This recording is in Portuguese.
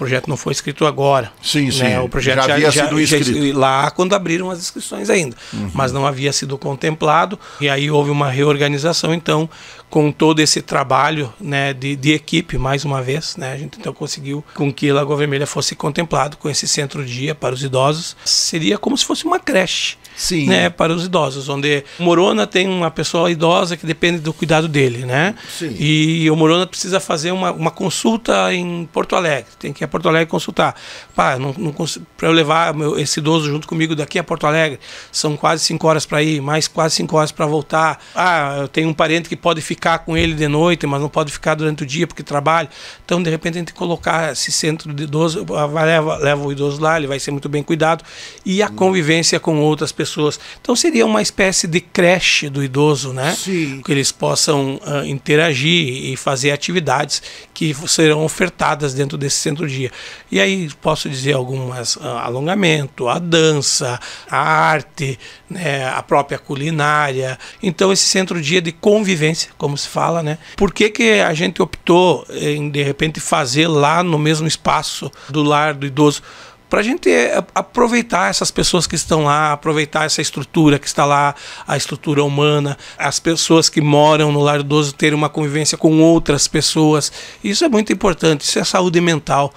projeto não foi escrito agora. Sim, né? sim. O projeto já, já havia já, sido escrito Já, lá quando abriram as inscrições ainda, uhum. mas não havia sido contemplado. E aí houve uma reorganização, então, com todo esse trabalho né, de, de equipe, mais uma vez, né, a gente então conseguiu com que Lagoa Vermelha fosse contemplado com esse centro-dia para os idosos. Seria como se fosse uma creche. Sim. Né, para os idosos, onde o Morona tem uma pessoa idosa que depende do cuidado dele, né? Sim. E o Morona precisa fazer uma, uma consulta em Porto Alegre, tem que ir a Porto Alegre consultar. para não, não para eu levar meu, esse idoso junto comigo daqui a Porto Alegre, são quase cinco horas para ir, mais quase cinco horas para voltar. Ah, eu tenho um parente que pode ficar com ele de noite, mas não pode ficar durante o dia porque trabalha. Então, de repente, a gente colocar esse centro de idoso, ah, leva, leva o idoso lá, ele vai ser muito bem cuidado e a convivência com outras pessoas pessoas. Então seria uma espécie de creche do idoso, né? Sim. Que eles possam uh, interagir e fazer atividades que serão ofertadas dentro desse centro-dia. E aí posso dizer algumas uh, alongamento, a dança, a arte, né, a própria culinária. Então esse centro-dia de convivência, como se fala, né? Por que, que a gente optou em de repente fazer lá no mesmo espaço do lar do idoso? para é, a gente aproveitar essas pessoas que estão lá, aproveitar essa estrutura que está lá, a estrutura humana, as pessoas que moram no Lar 12 terem uma convivência com outras pessoas. Isso é muito importante, isso é saúde mental.